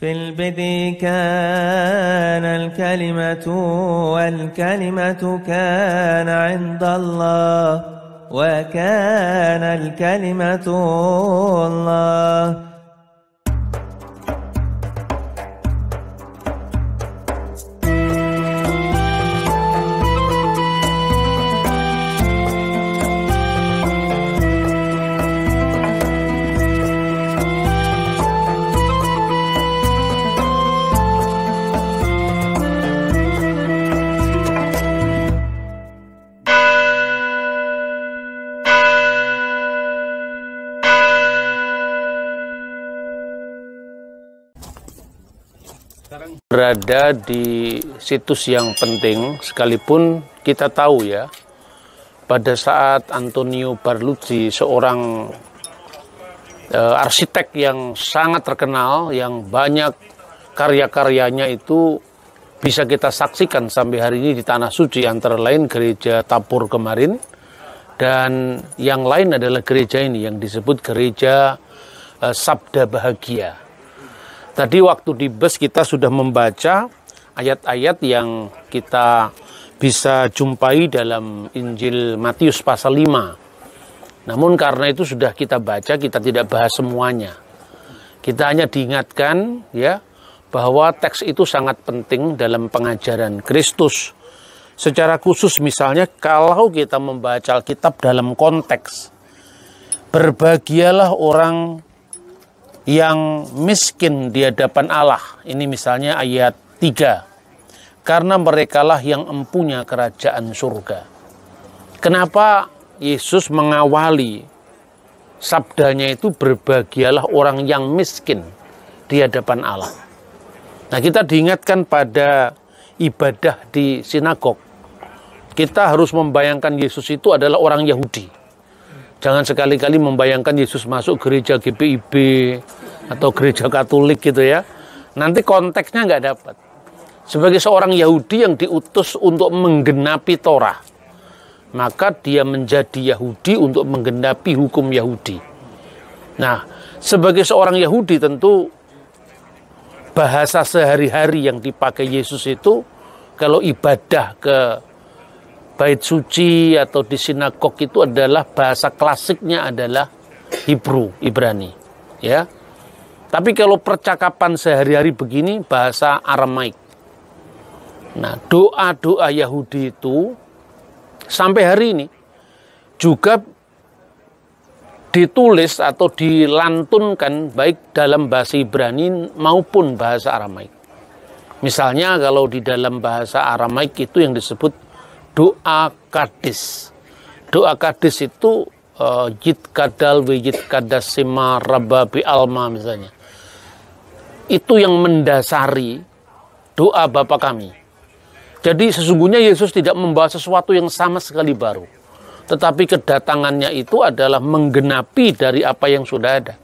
في البدء كان الكلمة والكلمة كان عند الله وكان الكلمة الله berada di situs yang penting, sekalipun kita tahu ya, pada saat Antonio Barluzzi, seorang e, arsitek yang sangat terkenal, yang banyak karya-karyanya itu bisa kita saksikan sampai hari ini di Tanah Suci, antara lain gereja Tapur kemarin, dan yang lain adalah gereja ini yang disebut gereja e, Sabda Bahagia Tadi waktu di bus kita sudah membaca ayat-ayat yang kita bisa jumpai dalam Injil Matius pasal 5. Namun karena itu sudah kita baca, kita tidak bahas semuanya. Kita hanya diingatkan ya bahwa teks itu sangat penting dalam pengajaran Kristus. Secara khusus misalnya kalau kita membaca Alkitab dalam konteks berbahagialah orang yang miskin di hadapan Allah. Ini misalnya ayat 3. Karena merekalah yang empunya kerajaan surga. Kenapa Yesus mengawali sabdanya itu berbahagialah orang yang miskin di hadapan Allah. Nah, kita diingatkan pada ibadah di sinagog. Kita harus membayangkan Yesus itu adalah orang Yahudi. Jangan sekali-kali membayangkan Yesus masuk gereja GPIB, atau gereja Katolik gitu ya, nanti konteksnya nggak dapat. Sebagai seorang Yahudi yang diutus untuk menggenapi Torah, maka dia menjadi Yahudi untuk menggenapi hukum Yahudi. Nah, sebagai seorang Yahudi tentu bahasa sehari-hari yang dipakai Yesus itu kalau ibadah ke bait suci atau di sinagog itu adalah bahasa klasiknya adalah Hebrew, Ibrani. Ya. Tapi kalau percakapan sehari-hari begini bahasa Aramaik. Nah, doa-doa Yahudi itu sampai hari ini juga ditulis atau dilantunkan baik dalam bahasa Ibrani maupun bahasa Aramaik. Misalnya kalau di dalam bahasa Aramaik itu yang disebut doa kadis. Doa kadis itu jid eh, kadal yit kadasima rababi alma misalnya. Itu yang mendasari doa Bapa kami. Jadi sesungguhnya Yesus tidak membawa sesuatu yang sama sekali baru. Tetapi kedatangannya itu adalah menggenapi dari apa yang sudah ada.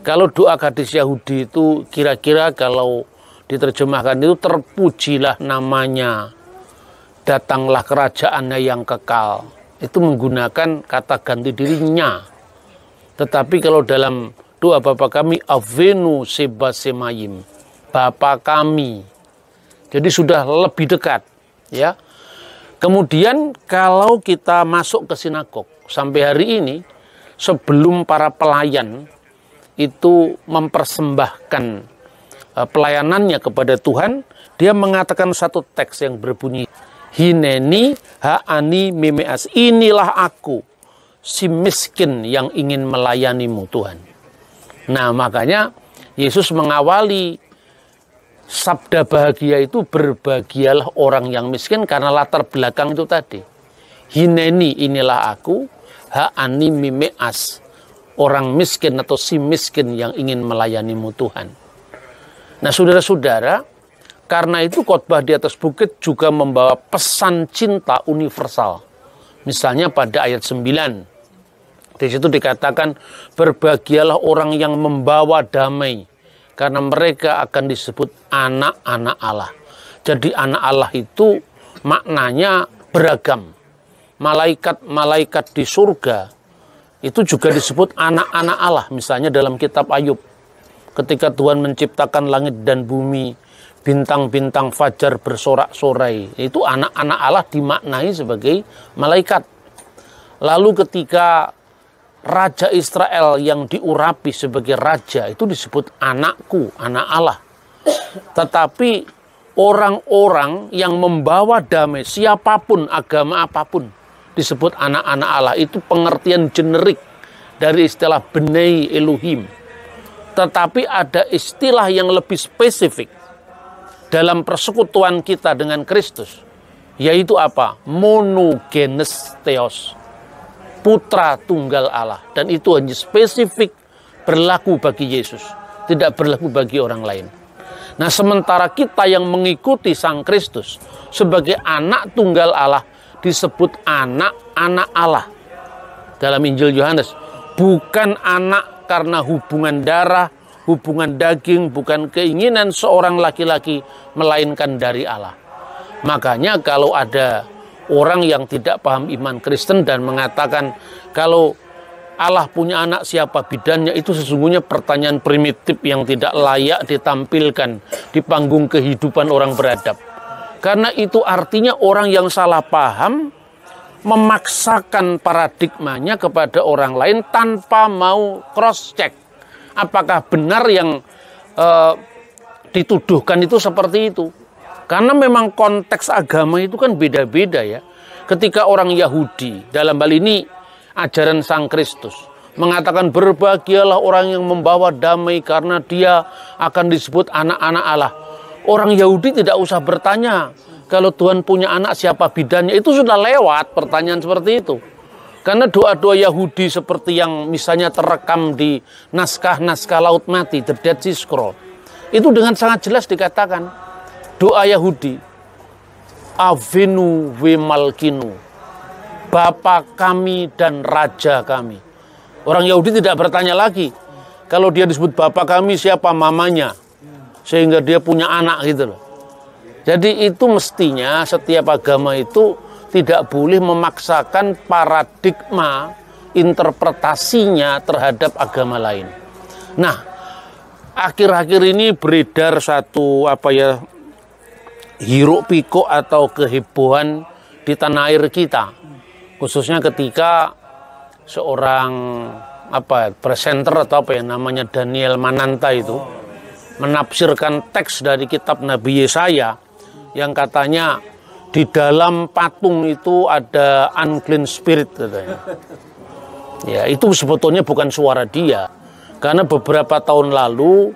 Kalau doa gadis Yahudi itu kira-kira kalau diterjemahkan itu terpujilah namanya. Datanglah kerajaannya yang kekal. Itu menggunakan kata ganti dirinya. Tetapi kalau dalam Doa Bapa kami Avenu Seba Semayim. Bapa kami. Jadi sudah lebih dekat, ya. Kemudian kalau kita masuk ke sinagog sampai hari ini sebelum para pelayan itu mempersembahkan eh, pelayanannya kepada Tuhan, dia mengatakan satu teks yang berbunyi Hineni haani mimeas inilah aku si miskin yang ingin melayanimu Tuhan. Nah, makanya Yesus mengawali sabda bahagia itu berbahagialah orang yang miskin karena latar belakang itu tadi. Hineni inilah aku, ha'ani mime'as. Orang miskin atau si miskin yang ingin melayanimu Tuhan. Nah saudara-saudara, karena itu khotbah di atas bukit juga membawa pesan cinta universal. Misalnya pada ayat 9, di situ dikatakan berbahagialah orang yang membawa damai karena mereka akan disebut anak-anak Allah. Jadi anak Allah itu maknanya beragam. Malaikat-malaikat di surga itu juga disebut anak-anak Allah. Misalnya dalam kitab Ayub ketika Tuhan menciptakan langit dan bumi, bintang-bintang fajar bersorak-sorai. Itu anak-anak Allah dimaknai sebagai malaikat. Lalu ketika Raja Israel yang diurapi sebagai raja itu disebut anakku, anak Allah. Tetapi orang-orang yang membawa damai siapapun agama apapun disebut anak-anak Allah itu pengertian generik dari istilah benai Elohim. Tetapi ada istilah yang lebih spesifik dalam persekutuan kita dengan Kristus yaitu apa? Monogenes Theos putra tunggal Allah dan itu hanya spesifik berlaku bagi Yesus, tidak berlaku bagi orang lain. Nah, sementara kita yang mengikuti Sang Kristus sebagai anak tunggal Allah disebut anak-anak Allah. Dalam Injil Yohanes, bukan anak karena hubungan darah, hubungan daging, bukan keinginan seorang laki-laki melainkan dari Allah. Makanya kalau ada orang yang tidak paham iman Kristen dan mengatakan kalau Allah punya anak siapa bidannya itu sesungguhnya pertanyaan primitif yang tidak layak ditampilkan di panggung kehidupan orang beradab. Karena itu artinya orang yang salah paham memaksakan paradigmanya kepada orang lain tanpa mau cross check apakah benar yang uh, dituduhkan itu seperti itu. Karena memang konteks agama itu kan beda-beda ya. Ketika orang Yahudi dalam hal ini ajaran Sang Kristus mengatakan berbahagialah orang yang membawa damai karena dia akan disebut anak-anak Allah. Orang Yahudi tidak usah bertanya kalau Tuhan punya anak siapa bidannya itu sudah lewat pertanyaan seperti itu. Karena doa-doa Yahudi seperti yang misalnya terekam di naskah-naskah Laut Mati, The Dead Sea Scroll, itu dengan sangat jelas dikatakan doa Yahudi Avinu Wimalkinu Bapa kami dan Raja kami orang Yahudi tidak bertanya lagi kalau dia disebut Bapa kami siapa mamanya sehingga dia punya anak gitu loh jadi itu mestinya setiap agama itu tidak boleh memaksakan paradigma interpretasinya terhadap agama lain. Nah, akhir-akhir ini beredar satu apa ya hiruk pikuk atau kehebohan di tanah air kita. Khususnya ketika seorang apa ya, presenter atau apa yang namanya Daniel Mananta itu menafsirkan teks dari kitab Nabi Yesaya yang katanya di dalam patung itu ada unclean spirit katanya. Ya, itu sebetulnya bukan suara dia. Karena beberapa tahun lalu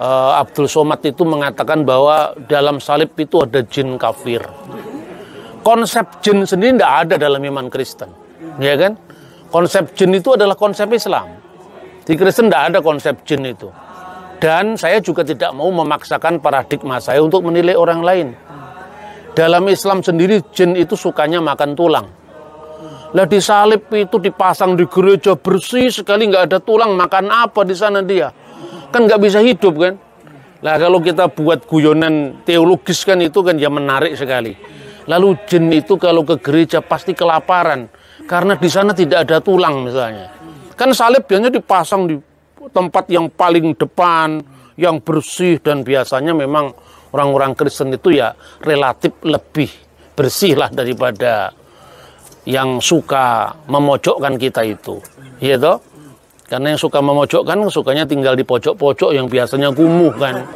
uh, Abdul Somad itu mengatakan bahwa dalam salib itu ada jin kafir. Konsep jin sendiri tidak ada dalam iman Kristen, ya kan? Konsep jin itu adalah konsep Islam. Di Kristen tidak ada konsep jin itu. Dan saya juga tidak mau memaksakan paradigma saya untuk menilai orang lain. Dalam Islam sendiri jin itu sukanya makan tulang. Lah salib itu dipasang di gereja bersih sekali nggak ada tulang makan apa di sana dia? kan nggak bisa hidup kan. Lah kalau kita buat guyonan teologis kan itu kan ya menarik sekali. Lalu jin itu kalau ke gereja pasti kelaparan karena di sana tidak ada tulang misalnya. Kan salib biasanya dipasang di tempat yang paling depan, yang bersih dan biasanya memang orang-orang Kristen itu ya relatif lebih bersih lah daripada yang suka memojokkan kita itu. ya toh? Karena yang suka memojokkan, sukanya tinggal di pojok-pojok yang biasanya kumuh kan.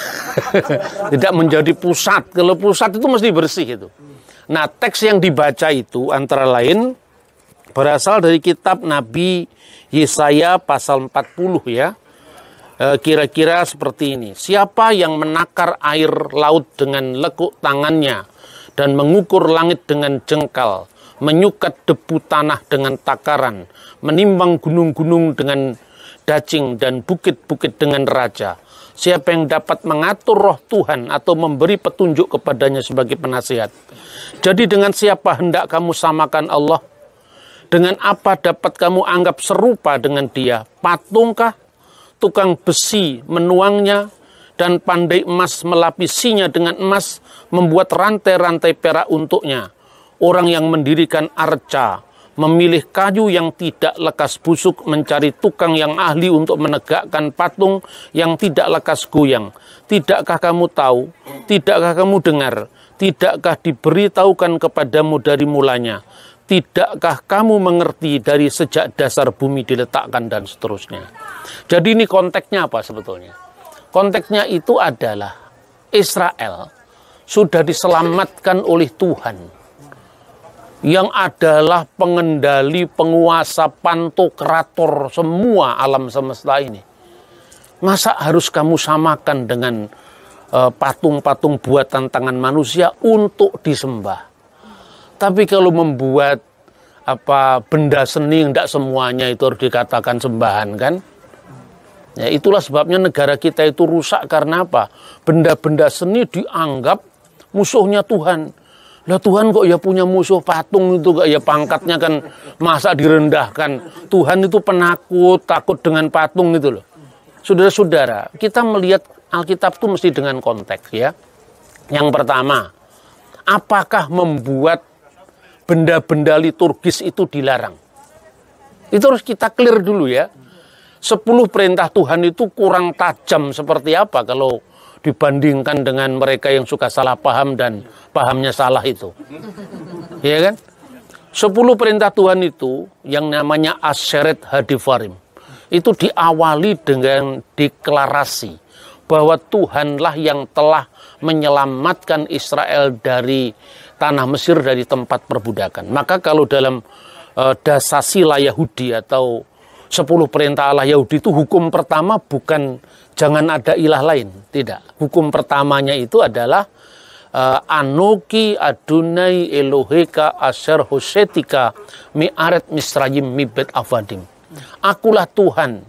Tidak menjadi pusat. Kalau pusat itu mesti bersih itu. Nah, teks yang dibaca itu antara lain berasal dari kitab Nabi Yesaya pasal 40 ya. Eh, kira-kira seperti ini. Siapa yang menakar air laut dengan lekuk tangannya dan mengukur langit dengan jengkal, menyukat debu tanah dengan takaran, menimbang gunung-gunung dengan dacing dan bukit-bukit dengan raja. Siapa yang dapat mengatur roh Tuhan atau memberi petunjuk kepadanya sebagai penasihat. Jadi dengan siapa hendak kamu samakan Allah? Dengan apa dapat kamu anggap serupa dengan dia? Patungkah? Tukang besi menuangnya, dan pandai emas melapisinya dengan emas, membuat rantai-rantai perak untuknya. Orang yang mendirikan arca, memilih kayu yang tidak lekas busuk, mencari tukang yang ahli untuk menegakkan patung yang tidak lekas goyang. Tidakkah kamu tahu? Tidakkah kamu dengar? Tidakkah diberitahukan kepadamu dari mulanya? Tidakkah kamu mengerti dari sejak dasar bumi diletakkan dan seterusnya? Jadi ini konteksnya apa sebetulnya? Konteksnya itu adalah Israel sudah diselamatkan oleh Tuhan yang adalah pengendali penguasa pantokrator semua alam semesta ini. Masa harus kamu samakan dengan eh, patung-patung uh, buatan tangan manusia untuk disembah? Tapi kalau membuat apa benda seni tidak semuanya itu harus dikatakan sembahan kan? Ya, itulah sebabnya negara kita itu rusak karena apa? Benda-benda seni dianggap musuhnya Tuhan lah Tuhan kok ya punya musuh patung itu kok ya pangkatnya kan masa direndahkan. Tuhan itu penakut, takut dengan patung itu loh. Saudara-saudara, kita melihat Alkitab itu mesti dengan konteks ya. Yang pertama, apakah membuat benda-benda liturgis itu dilarang? Itu harus kita clear dulu ya. Sepuluh perintah Tuhan itu kurang tajam seperti apa kalau dibandingkan dengan mereka yang suka salah paham dan pahamnya salah itu. Iya kan? Sepuluh perintah Tuhan itu yang namanya asyeret hadifarim. Itu diawali dengan deklarasi bahwa Tuhanlah yang telah menyelamatkan Israel dari tanah Mesir dari tempat perbudakan. Maka kalau dalam uh, eh, dasasila Yahudi atau 10 perintah Allah Yahudi itu hukum pertama bukan jangan ada ilah lain, tidak. Hukum pertamanya itu adalah uh, eh, Anoki Adunai Eloheka Asher Hosetika Mi'aret Misrayim Mibet Avadim. Akulah Tuhan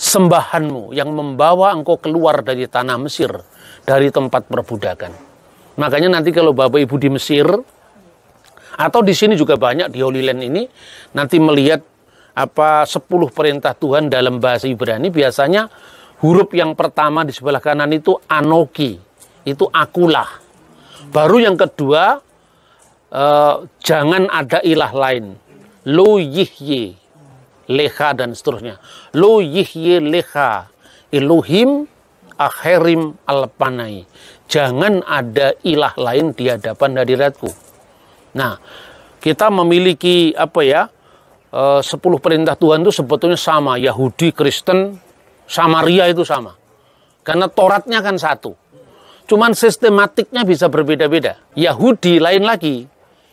sembahanmu yang membawa engkau keluar dari tanah Mesir, dari tempat perbudakan. Makanya nanti kalau Bapak Ibu di Mesir, atau di sini juga banyak di Holy Land ini nanti melihat apa 10 perintah Tuhan dalam bahasa Ibrani biasanya huruf yang pertama di sebelah kanan itu anoki, itu akulah. Baru yang kedua eh, jangan ada ilah lain. lo yihye leha dan seterusnya. lo yihye leha iluhim akhirim alpanai. Jangan ada ilah lain di hadapan hadiratku. Nah, kita memiliki apa ya? Eh, sepuluh perintah Tuhan itu sebetulnya sama. Yahudi, Kristen, Samaria itu sama. Karena Toratnya kan satu. Cuman sistematiknya bisa berbeda-beda. Yahudi lain lagi.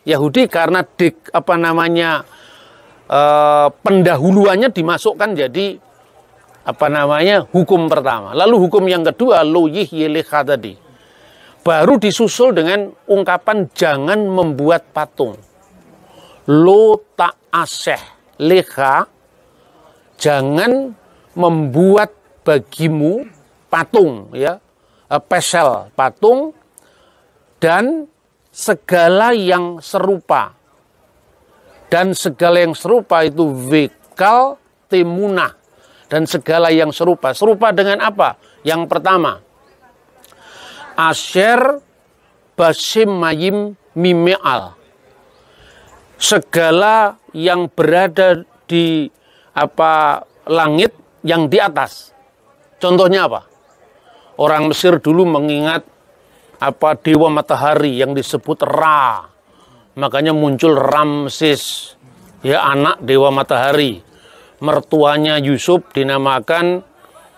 Yahudi karena dik apa namanya eh, pendahuluannya dimasukkan jadi apa namanya hukum pertama. Lalu hukum yang kedua loyih yelikha tadi. Baru disusul dengan ungkapan jangan membuat patung lo tak aseh leha jangan membuat bagimu patung ya eh, pesel patung dan segala yang serupa dan segala yang serupa itu vekal timunah dan segala yang serupa serupa dengan apa yang pertama asher basim mayim mimeal segala yang berada di apa langit yang di atas. Contohnya apa? Orang Mesir dulu mengingat apa dewa matahari yang disebut Ra. Makanya muncul Ramses, ya anak dewa matahari. Mertuanya Yusuf dinamakan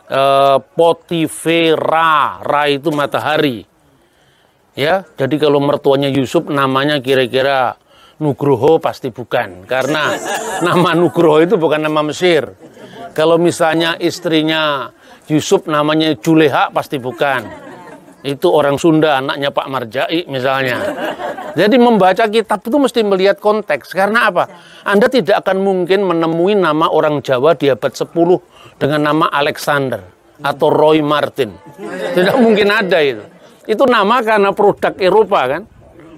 eh, Potifera. Ra itu matahari. Ya, jadi kalau mertuanya Yusuf namanya kira-kira Nugroho pasti bukan karena nama Nugroho itu bukan nama Mesir. Kalau misalnya istrinya Yusuf namanya Juleha pasti bukan. Itu orang Sunda anaknya Pak Marjai misalnya. Jadi membaca kitab itu mesti melihat konteks. Karena apa? Anda tidak akan mungkin menemui nama orang Jawa di abad 10 dengan nama Alexander atau Roy Martin. Tidak mungkin ada itu. Itu nama karena produk Eropa kan.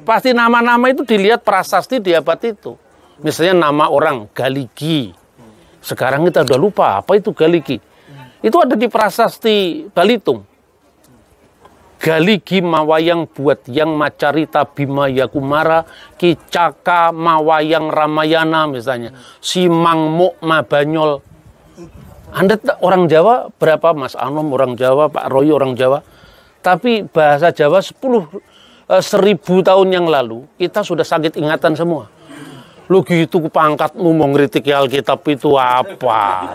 Pasti nama-nama itu dilihat prasasti di abad itu. Misalnya nama orang Galigi. Sekarang kita udah lupa apa itu Galigi. Itu ada di prasasti Balitung. Galigi mawayang buat yang macarita bima yakumara kicaka mawayang ramayana misalnya simang mukma banyol anda orang Jawa berapa Mas Anom orang Jawa Pak Roy orang Jawa tapi bahasa Jawa 10 Eh, seribu tahun yang lalu kita sudah sakit ingatan semua. Lu gitu pangkatmu mau ngeritik Alkitab itu apa?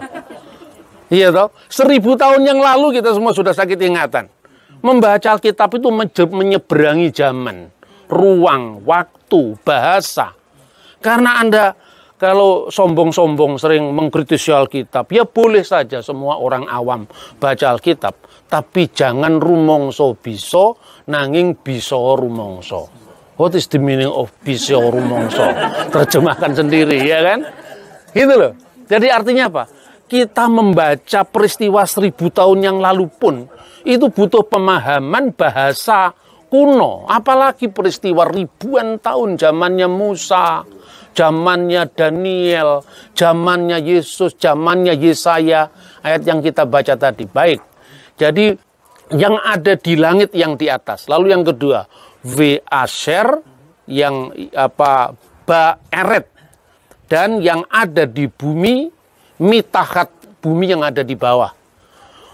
Iya toh, seribu tahun yang lalu kita semua sudah sakit ingatan. Membaca Alkitab itu menyeberangi zaman, ruang, waktu, bahasa. Karena Anda kalau sombong-sombong sering mengkritisi Alkitab, ya boleh saja semua orang awam baca Alkitab. Tapi jangan rumongso biso, nanging biso rumongso. What is the meaning of biso rumongso? Terjemahkan sendiri, ya kan? Gitu loh. Jadi artinya apa? Kita membaca peristiwa seribu tahun yang lalu pun, itu butuh pemahaman bahasa kuno. Apalagi peristiwa ribuan tahun zamannya Musa, zamannya Daniel, zamannya Yesus, zamannya Yesaya, ayat yang kita baca tadi. Baik. Jadi yang ada di langit yang di atas. Lalu yang kedua, V Asher yang apa Ba Eret dan yang ada di bumi mitahat bumi yang ada di bawah.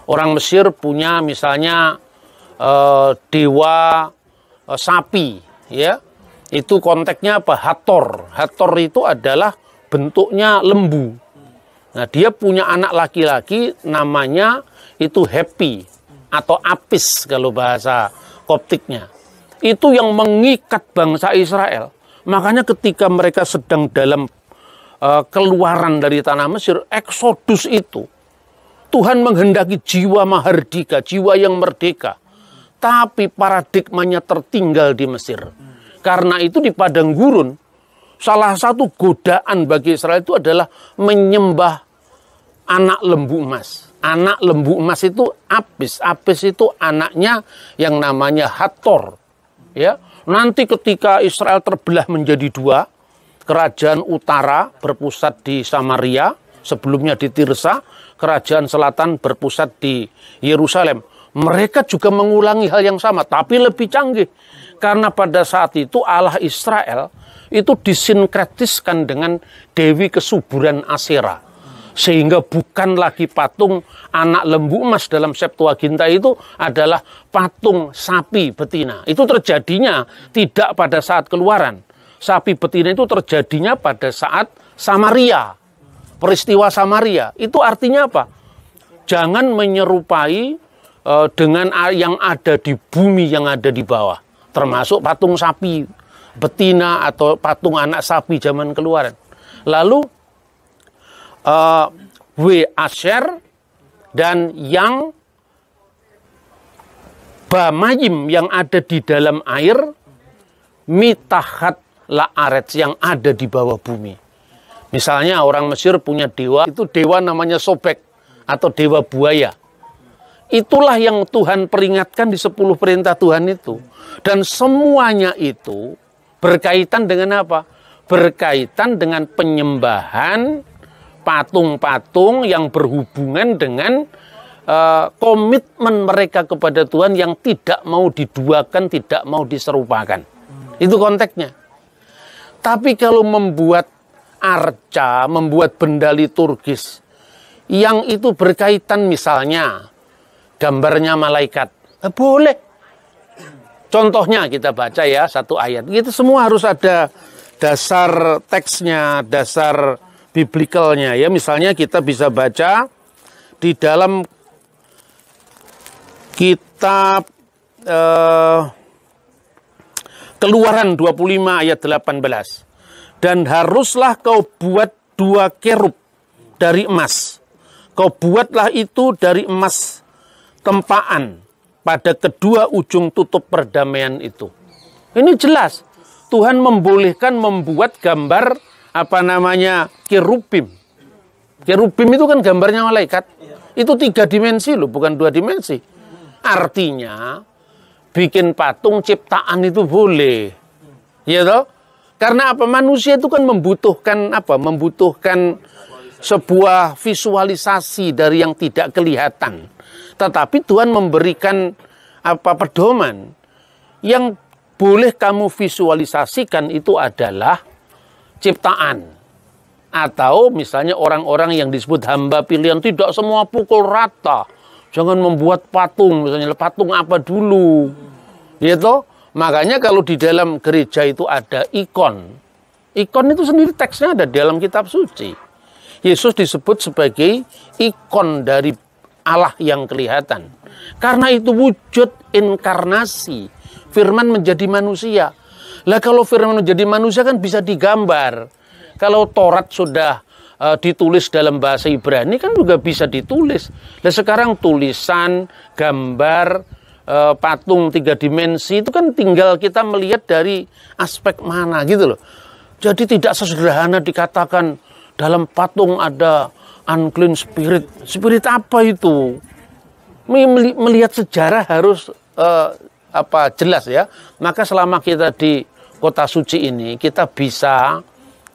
Orang Mesir punya misalnya eh, dewa eh, sapi ya itu konteksnya apa? Hator. Hator itu adalah bentuknya lembu. Nah, dia punya anak laki-laki namanya itu Happy atau Apis kalau bahasa Koptiknya. Itu yang mengikat bangsa Israel. Makanya ketika mereka sedang dalam uh, keluaran dari tanah Mesir, eksodus itu Tuhan menghendaki jiwa mahardika, jiwa yang merdeka. Tapi paradigmanya tertinggal di Mesir. Karena itu di padang gurun salah satu godaan bagi Israel itu adalah menyembah anak lembu emas. Anak lembu emas itu Apis. Apis itu anaknya yang namanya Hator. Ya. Nanti ketika Israel terbelah menjadi dua, kerajaan utara berpusat di Samaria, sebelumnya di Tirsa, kerajaan selatan berpusat di Yerusalem. Mereka juga mengulangi hal yang sama, tapi lebih canggih karena pada saat itu Allah Israel itu disinkretiskan dengan Dewi Kesuburan Asera. Sehingga bukan lagi patung anak lembu emas dalam Septuaginta itu adalah patung sapi betina. Itu terjadinya tidak pada saat keluaran. Sapi betina itu terjadinya pada saat Samaria. Peristiwa Samaria. Itu artinya apa? Jangan menyerupai eh, dengan yang ada di bumi yang ada di bawah termasuk patung sapi betina atau patung anak sapi zaman keluaran. Lalu uh, eh, W Asher dan yang Bamayim yang ada di dalam air mitahat laaret yang ada di bawah bumi. Misalnya orang Mesir punya dewa, itu dewa namanya sobek atau dewa buaya. Itulah yang Tuhan peringatkan di sepuluh perintah Tuhan itu. Dan semuanya itu berkaitan dengan apa? Berkaitan dengan penyembahan patung-patung yang berhubungan dengan uh, komitmen mereka kepada Tuhan yang tidak mau diduakan, tidak mau diserupakan. Itu konteksnya. Tapi kalau membuat arca, membuat benda liturgis yang itu berkaitan misalnya gambarnya malaikat. Eh, boleh. Contohnya kita baca ya satu ayat. Itu semua harus ada dasar teksnya, dasar biblikalnya ya. Misalnya kita bisa baca di dalam kitab eh, Keluaran 25 ayat 18. Dan haruslah kau buat dua kerub dari emas. Kau buatlah itu dari emas Tempaan pada kedua ujung tutup perdamaian itu. Ini jelas Tuhan membolehkan membuat gambar apa namanya kirubim. Kirubim itu kan gambarnya malaikat. Itu tiga dimensi loh, bukan dua dimensi. Artinya bikin patung ciptaan itu boleh. Ya toh? Karena apa? Manusia itu kan membutuhkan apa? Membutuhkan sebuah visualisasi dari yang tidak kelihatan. Tetapi Tuhan memberikan apa pedoman yang boleh kamu visualisasikan itu adalah ciptaan atau misalnya orang-orang yang disebut hamba pilihan tidak semua pukul rata. Jangan membuat patung misalnya patung apa dulu. Gitu. Makanya kalau di dalam gereja itu ada ikon. Ikon itu sendiri teksnya ada dalam kitab suci. Yesus disebut sebagai ikon dari Allah yang kelihatan. Karena itu wujud inkarnasi. Firman menjadi manusia. Lah kalau firman menjadi manusia kan bisa digambar. Kalau Taurat sudah uh, ditulis dalam bahasa Ibrani kan juga bisa ditulis. Lah sekarang tulisan, gambar, uh, patung tiga dimensi itu kan tinggal kita melihat dari aspek mana gitu loh. Jadi tidak sesederhana dikatakan dalam patung ada unclean spirit. Spirit apa itu? Melihat sejarah harus uh, apa jelas ya. Maka selama kita di kota suci ini kita bisa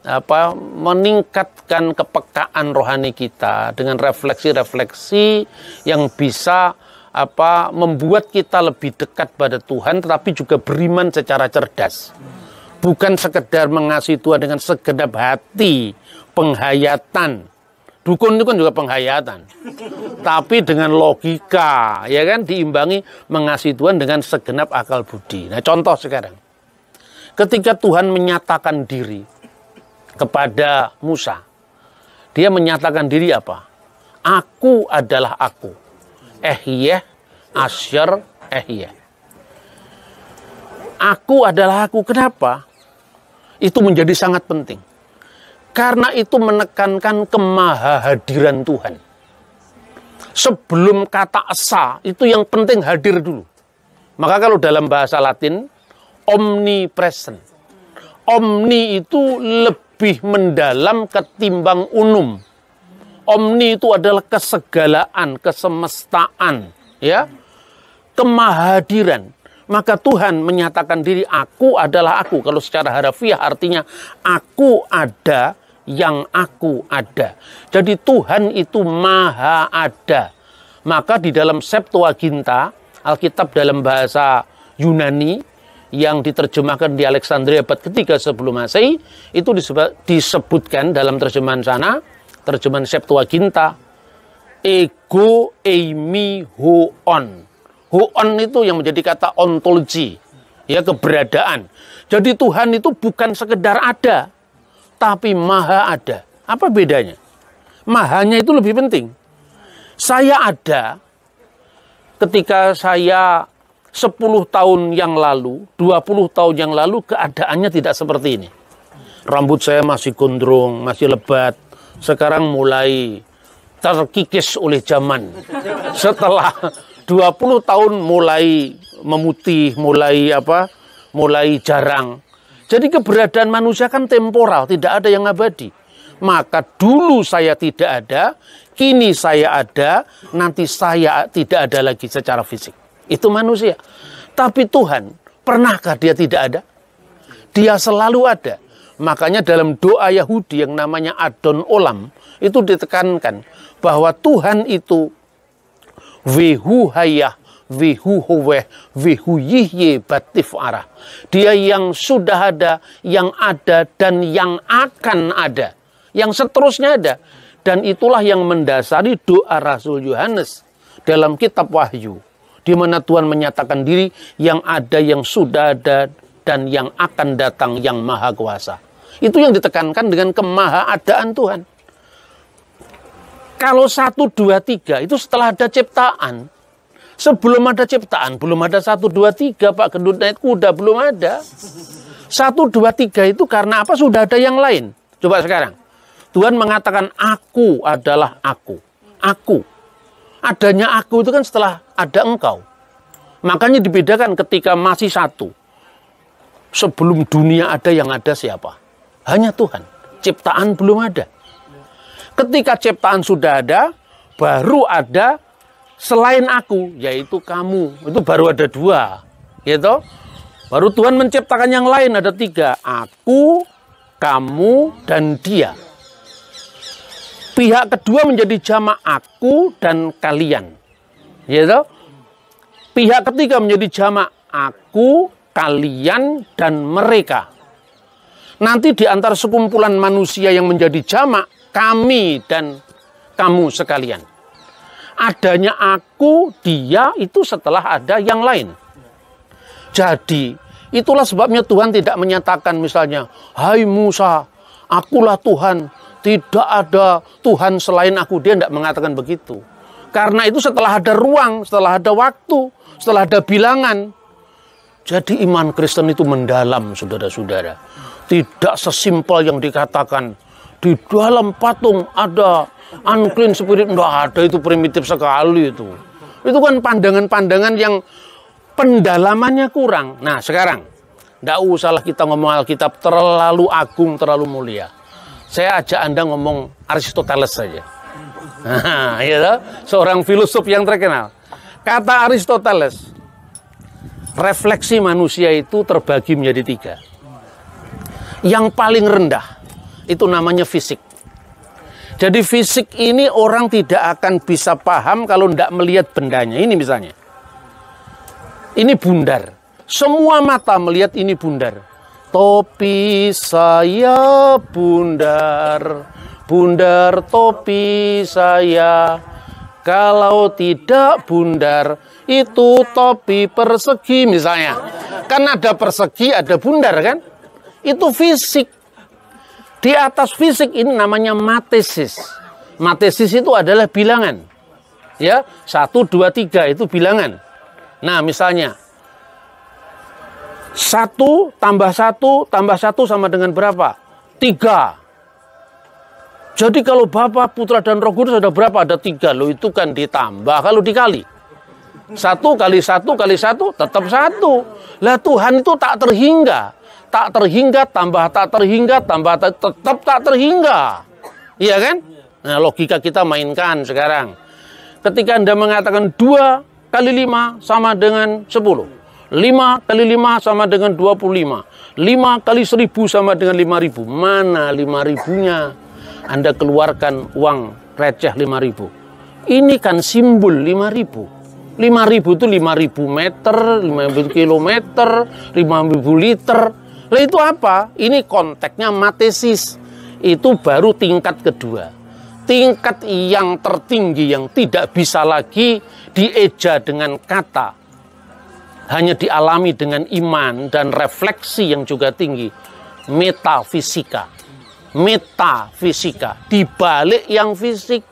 apa meningkatkan kepekaan rohani kita dengan refleksi-refleksi yang bisa apa membuat kita lebih dekat pada Tuhan tetapi juga beriman secara cerdas. Bukan sekedar mengasihi Tuhan dengan segenap hati, penghayatan, Dukun itu kan juga penghayatan. Tapi dengan logika, ya kan diimbangi mengasihi Tuhan dengan segenap akal budi. Nah, contoh sekarang. Ketika Tuhan menyatakan diri kepada Musa, dia menyatakan diri apa? Aku adalah aku. Eh, Ehyeh, iya. asyar, ehyeh. Iya. Aku adalah aku. Kenapa? Itu menjadi sangat penting. Karena itu menekankan kemahadiran Tuhan. Sebelum kata esa itu yang penting hadir dulu. Maka kalau dalam bahasa Latin omnipresent. Omni itu lebih mendalam ketimbang unum. Omni itu adalah kesegalaan, kesemestaan, ya. Kemahadiran, maka Tuhan menyatakan diri aku adalah aku. Kalau secara harafiah artinya aku ada yang aku ada. Jadi Tuhan itu maha ada. Maka di dalam Septuaginta, Alkitab dalam bahasa Yunani yang diterjemahkan di Alexandria abad ketiga sebelum Masehi itu disebutkan dalam terjemahan sana, terjemahan Septuaginta, ego eimi huon. Huon itu yang menjadi kata ontologi, ya keberadaan. Jadi Tuhan itu bukan sekedar ada, tapi maha ada. Apa bedanya? Mahanya itu lebih penting. Saya ada ketika saya 10 tahun yang lalu, 20 tahun yang lalu keadaannya tidak seperti ini. Rambut saya masih gondrong, masih lebat. Sekarang mulai terkikis oleh zaman. Setelah 20 tahun mulai memutih, mulai apa? Mulai jarang. Jadi keberadaan manusia kan temporal, tidak ada yang abadi. Maka dulu saya tidak ada, kini saya ada, nanti saya tidak ada lagi secara fisik. Itu manusia. Tapi Tuhan, pernahkah dia tidak ada? Dia selalu ada. Makanya dalam doa Yahudi yang namanya Adon Olam, itu ditekankan bahwa Tuhan itu Wehu Hayah vihu howe vihu yihye batif Dia yang sudah ada, yang ada dan yang akan ada. Yang seterusnya ada. Dan itulah yang mendasari doa Rasul Yohanes dalam kitab Wahyu. Di mana Tuhan menyatakan diri yang ada, yang sudah ada, dan yang akan datang yang maha kuasa. Itu yang ditekankan dengan kemahaadaan Tuhan. Kalau satu, dua, tiga itu setelah ada ciptaan, Sebelum ada ciptaan, belum ada satu dua tiga Pak Gendut naik kuda, belum ada. satu dua tiga itu karena apa? Sudah ada yang lain. Coba sekarang. Tuhan mengatakan aku adalah aku. Aku. Adanya aku itu kan setelah ada engkau. Makanya dibedakan ketika masih satu. Sebelum dunia ada yang ada siapa? Hanya Tuhan. Ciptaan belum ada. Ketika ciptaan sudah ada, baru ada selain aku yaitu kamu itu baru ada dua gitu baru Tuhan menciptakan yang lain ada tiga aku kamu dan dia pihak kedua menjadi jamak aku dan kalian gitu pihak ketiga menjadi jamak aku kalian dan mereka nanti di antara sekumpulan manusia yang menjadi jamak kami dan kamu sekalian adanya aku, dia itu setelah ada yang lain. Jadi, itulah sebabnya Tuhan tidak menyatakan misalnya, "Hai Musa, akulah Tuhan, tidak ada Tuhan selain aku." Dia tidak mengatakan begitu. Karena itu setelah ada ruang, setelah ada waktu, setelah ada bilangan. Jadi iman Kristen itu mendalam, saudara-saudara. Tidak sesimpel yang dikatakan di dalam patung ada unclean spirit ndak ada itu primitif sekali itu itu kan pandangan-pandangan yang pendalamannya kurang nah sekarang ndak usahlah kita ngomong Alkitab terlalu agung terlalu mulia saya ajak anda ngomong Aristoteles saja nah, ya know? seorang filosof yang terkenal kata Aristoteles refleksi manusia itu terbagi menjadi tiga yang paling rendah itu namanya fisik jadi fisik ini orang tidak akan bisa paham kalau tidak melihat bendanya. Ini misalnya. Ini bundar. Semua mata melihat ini bundar. Topi saya bundar. Bundar topi saya. Kalau tidak bundar, itu topi persegi misalnya. Kan ada persegi, ada bundar kan? Itu fisik. Di atas fisik ini namanya matesis. Matesis itu adalah bilangan. Ya, satu dua tiga itu bilangan. Nah, misalnya satu tambah satu tambah satu sama dengan berapa? Tiga. Jadi kalau Bapak, Putra, dan Roh Kudus ada berapa? Ada tiga. Loh itu kan ditambah kalau dikali. Satu kali satu kali satu tetap satu. Lah Tuhan itu tak terhingga tak terhingga, tambah tak terhingga, tambah tak, tetap tak terhingga. Iya kan? Nah, logika kita mainkan sekarang. Ketika Anda mengatakan dua kali lima sama dengan sepuluh, lima kali lima sama dengan dua puluh lima, lima kali seribu sama dengan lima ribu. Mana lima ribunya Anda keluarkan uang receh lima ribu? Ini kan simbol lima ribu. 5000. 5000 itu ribu meter, lima ribu kilometer, lima ribu liter. Lah itu apa? Ini konteksnya matesis. Itu baru tingkat kedua. Tingkat yang tertinggi yang tidak bisa lagi dieja dengan kata. Hanya dialami dengan iman dan refleksi yang juga tinggi. Metafisika. Metafisika. Di balik yang fisik.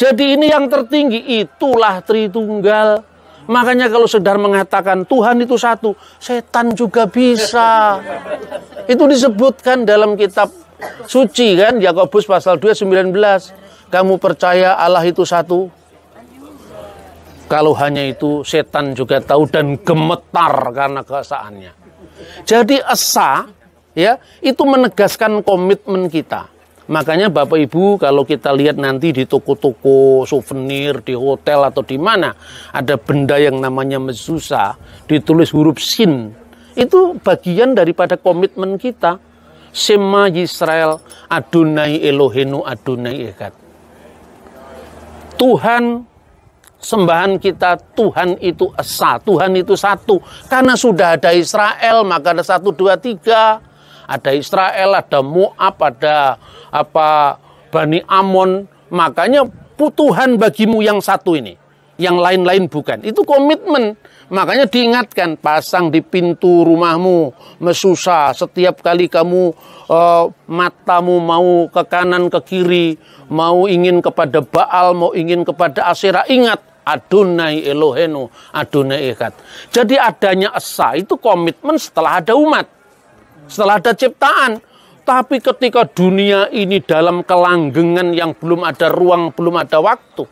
Jadi ini yang tertinggi itulah Tritunggal Makanya kalau sedar mengatakan Tuhan itu satu, setan juga bisa. Itu disebutkan dalam kitab suci kan, Yakobus pasal 2 19. Kamu percaya Allah itu satu? Kalau hanya itu setan juga tahu dan gemetar karena keasaannya. Jadi esa ya itu menegaskan komitmen kita. Makanya Bapak Ibu kalau kita lihat nanti di toko-toko souvenir, di hotel atau di mana ada benda yang namanya mezusa ditulis huruf sin. Itu bagian daripada komitmen kita. Sema Yisrael Adonai Elohenu Adonai Ekat. Tuhan sembahan kita Tuhan itu esa, Tuhan itu satu. Karena sudah ada Israel maka ada satu, dua, tiga ada Israel, ada Moab, ada apa Bani Amon. Makanya putuhan bagimu yang satu ini, yang lain-lain bukan. Itu komitmen. Makanya diingatkan, pasang di pintu rumahmu mesusah setiap kali kamu uh, matamu mau ke kanan ke kiri, mau ingin kepada Baal, mau ingin kepada Asera, ingat Adonai Elohenu, Adonai Ekat. Jadi adanya esa itu komitmen setelah ada umat setelah ada ciptaan. Tapi ketika dunia ini dalam kelanggengan yang belum ada ruang, belum ada waktu.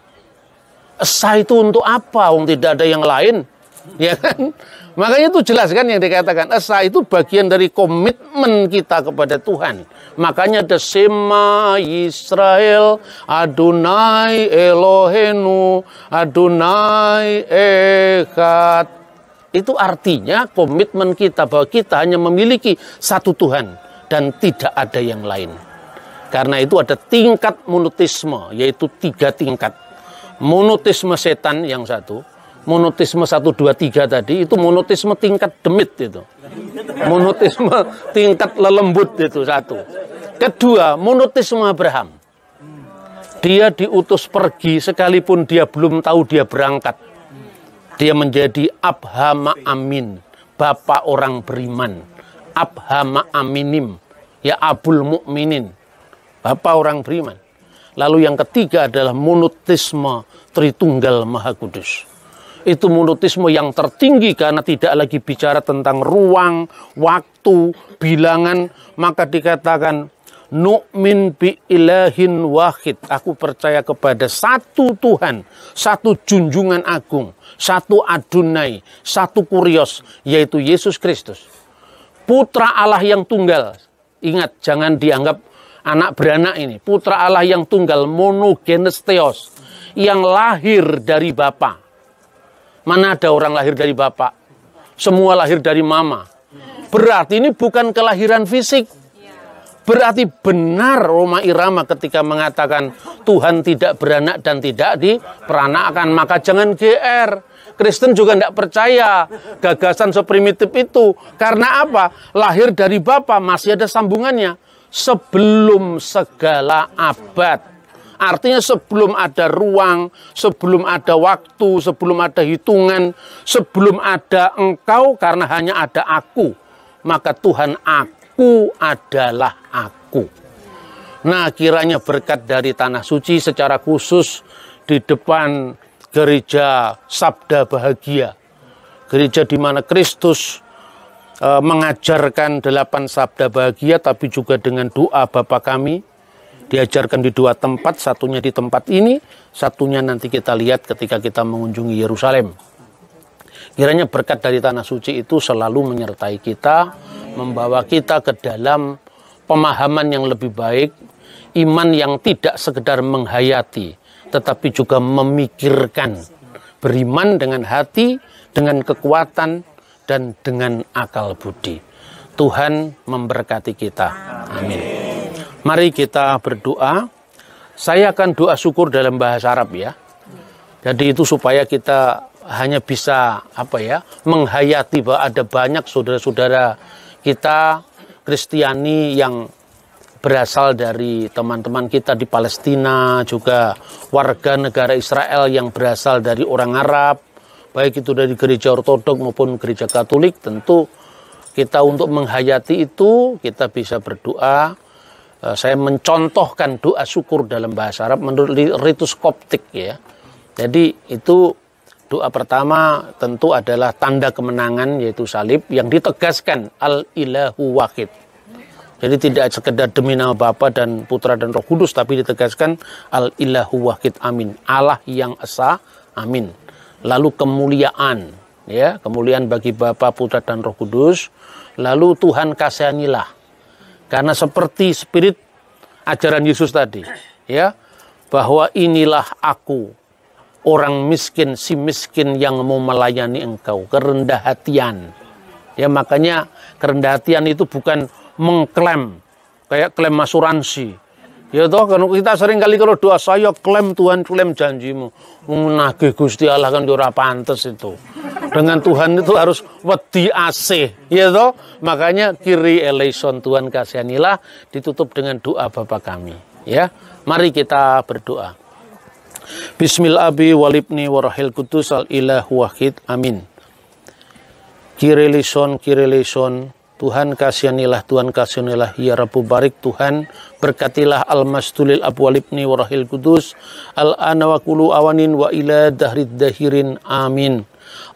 Esa itu untuk apa? Wong tidak ada yang lain. Ya kan? Makanya itu jelas kan yang dikatakan esa itu bagian dari komitmen kita kepada Tuhan. Makanya ada Sema Israel Adonai Elohenu Adonai Echad itu artinya komitmen kita bahwa kita hanya memiliki satu Tuhan dan tidak ada yang lain. Karena itu ada tingkat monotisme, yaitu tiga tingkat. Monotisme setan yang satu, monotisme satu dua tiga tadi, itu monotisme tingkat demit itu. Monotisme tingkat lelembut itu satu. Kedua, monotisme Abraham. Dia diutus pergi sekalipun dia belum tahu dia berangkat dia menjadi abhama amin, bapak orang beriman. Abhama aminim, ya abul mukminin, bapak orang beriman. Lalu yang ketiga adalah monotisme Tritunggal Maha Kudus. Itu monotisme yang tertinggi karena tidak lagi bicara tentang ruang, waktu, bilangan, maka dikatakan Nu'min bi ilahin wahid. Aku percaya kepada satu Tuhan, satu junjungan agung, satu adunai, satu kurios, yaitu Yesus Kristus. Putra Allah yang tunggal. Ingat, jangan dianggap anak beranak ini. Putra Allah yang tunggal, monogenes theos. Yang lahir dari Bapa. Mana ada orang lahir dari Bapak? Semua lahir dari Mama. Berarti ini bukan kelahiran fisik Berarti benar Roma Irama ketika mengatakan Tuhan tidak beranak dan tidak diperanakan. Maka jangan GR. Kristen juga tidak percaya gagasan seprimitif itu. Karena apa? Lahir dari Bapa masih ada sambungannya. Sebelum segala abad. Artinya sebelum ada ruang, sebelum ada waktu, sebelum ada hitungan, sebelum ada engkau karena hanya ada aku. Maka Tuhan aku aku adalah aku. Nah, kiranya berkat dari tanah suci secara khusus di depan gereja Sabda Bahagia. Gereja di mana Kristus e, mengajarkan delapan sabda bahagia tapi juga dengan doa Bapa kami diajarkan di dua tempat, satunya di tempat ini, satunya nanti kita lihat ketika kita mengunjungi Yerusalem. Kiranya berkat dari tanah suci itu selalu menyertai kita membawa kita ke dalam pemahaman yang lebih baik, iman yang tidak sekedar menghayati, tetapi juga memikirkan, beriman dengan hati, dengan kekuatan, dan dengan akal budi. Tuhan memberkati kita. Amin. Mari kita berdoa. Saya akan doa syukur dalam bahasa Arab ya. Jadi itu supaya kita hanya bisa apa ya menghayati bahwa ada banyak saudara-saudara kita Kristiani yang berasal dari teman-teman kita di Palestina, juga warga negara Israel yang berasal dari orang Arab, baik itu dari gereja Ortodok maupun gereja Katolik, tentu kita untuk menghayati itu kita bisa berdoa. Eh, saya mencontohkan doa syukur dalam bahasa Arab menurut ritus Koptik ya. Jadi itu Doa pertama tentu adalah tanda kemenangan yaitu salib yang ditegaskan al-ilahu wahid. Jadi tidak sekedar demi nama Bapa dan Putra dan Roh Kudus tapi ditegaskan al-ilahu wahid amin. Allah yang esa amin. Lalu kemuliaan ya, kemuliaan bagi Bapa, Putra dan Roh Kudus. Lalu Tuhan kasihanilah. Karena seperti spirit ajaran Yesus tadi ya, bahwa inilah aku orang miskin, si miskin yang mau melayani engkau, kerendah hatian. Ya makanya kerendah hatian itu bukan mengklaim kayak klaim asuransi. Ya toh kan kita sering kali kalau doa saya klaim Tuhan klaim janjimu. Menagih Gusti Allah kan ora pantas itu. Dengan Tuhan itu harus wedi asih, ya toh. Makanya kiri eleison Tuhan kasihanilah ditutup dengan doa Bapa kami, ya. Mari kita berdoa. Bismil abi walibni warahil kudus al ilah wahid amin. Kirelison, kirelison, Tuhan kasihanilah, Tuhan kasihanilah, ya Rabu barik Tuhan, berkatilah al-mastulil walibni warahil kudus, al-ana wa kulu awanin wa ila dahrid dahirin, amin.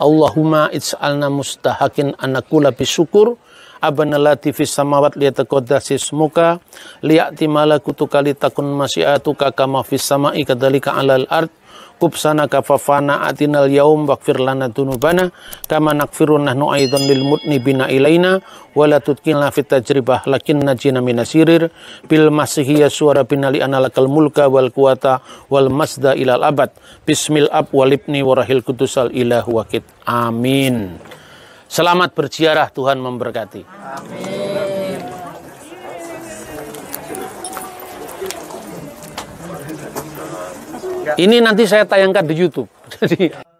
Allahumma its'alna mustahakin anakula bisyukur, syukur, abana latifis samawat liyatakodasi smuka liya'ti kutukali takun masyiatuka kama fis sama'i kadalika alal ard kubsana kafafana atinal yaum wakfir lana dunubana kama nakfirun nahnu aidan lil bina ilaina wala tutqina fit tajribah lakin najina minasirir bil masihi suara binali li analakal mulka wal kuwata wal masda ilal abad bismil ab walibni warahil kudusal ilah wakit amin Selamat berziarah, Tuhan memberkati. Amin. Ini nanti saya tayangkan di YouTube. Jadi